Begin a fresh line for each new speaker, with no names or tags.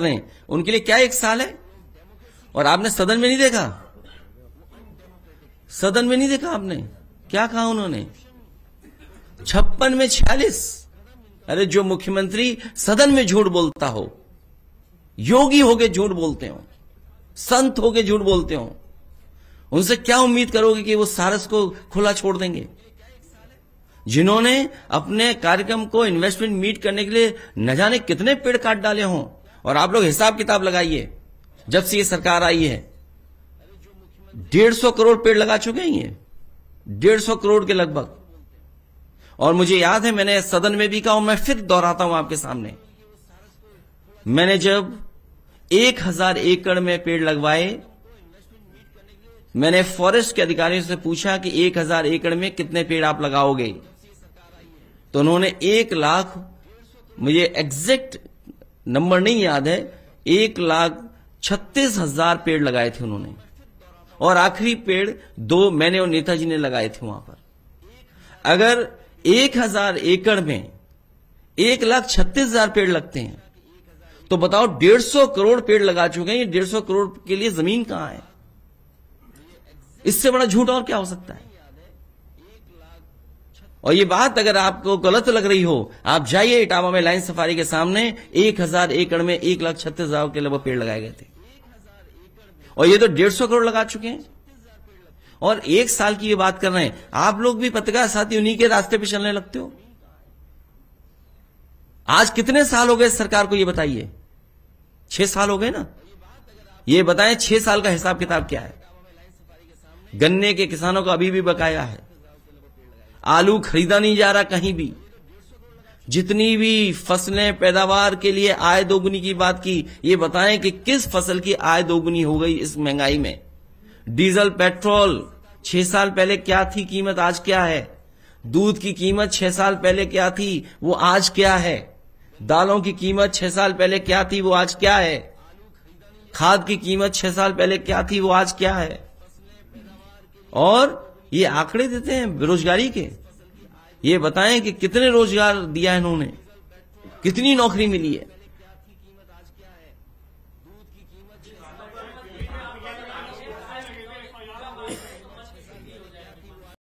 रहे हैं उनके लिए क्या एक साल है और आपने सदन में नहीं देखा सदन में नहीं देखा आपने क्या कहा उन्होंने छप्पन में छियालीस अरे जो मुख्यमंत्री सदन में झूठ बोलता हो योगी होके झूठ बोलते हो संत होके झूठ बोलते हो उनसे क्या उम्मीद करोगे कि वो सारस को खुला छोड़ देंगे जिन्होंने अपने कार्यक्रम को इन्वेस्टमेंट मीट करने के लिए न जाने कितने पेड़ काट डाले हों और आप लोग हिसाब किताब लगाइए जब से ये सरकार आई है डेढ़ सौ करोड़ पेड़ लगा चुके हैं ये डेढ़ सौ करोड़ के लगभग और मुझे याद है मैंने सदन में भी कहा मैं फिर दोहराता हूं आपके सामने मैंने जब एक हजार एकड़ में पेड़ लगवाए मैंने फॉरेस्ट के अधिकारियों से पूछा कि एक हजार एकड़ में कितने पेड़ आप लगाओगे तो उन्होंने एक लाख मुझे एग्जैक्ट नंबर नहीं याद है एक लाख छत्तीस हजार पेड़ लगाए थे उन्होंने और आखिरी पेड़ दो मैंने और नेताजी ने लगाए थे वहां पर अगर एक हजार एकड़ में एक लाख छत्तीस हजार पेड़ लगते हैं तो बताओ डेढ़ सौ करोड़ पेड़ लगा चुके हैं ये डेढ़ सौ करोड़ के लिए जमीन कहां है इससे बड़ा झूठ और क्या हो सकता है और ये बात अगर आपको गलत लग रही हो आप जाइए इटावा में लाइन सफारी के सामने एक हजार एकड़ में एक लाख छत्तीस हजार के लगभग पेड़ लगाए गए थे और ये तो डेढ़ सौ करोड़ लगा चुके हैं और एक साल की ये बात कर रहे हैं आप लोग भी पत्रकार साथी उन्हीं के रास्ते पे चलने लगते हो आज कितने साल हो गए सरकार को ये बताइए छह साल हो गए ना ये बताएं छह साल का हिसाब किताब क्या है गन्ने के किसानों का अभी भी बकाया है आलू खरीदा नहीं जा रहा कहीं भी जितनी भी फसलें पैदावार के लिए आय दोगुनी की बात की ये बताएं कि किस फसल की आय दोगुनी हो गई इस महंगाई में डीजल पेट्रोल छह साल पहले क्या थी कीमत आज क्या है दूध की कीमत छह साल पहले क्या थी वो आज क्या है दालों की कीमत छह साल पहले क्या थी वो आज क्या है खाद की कीमत छह साल पहले क्या थी वो आज क्या है और ये आंकड़े देते हैं बेरोजगारी के ये बताएं कि कितने रोजगार दिया है इन्होंने कितनी नौकरी मिली है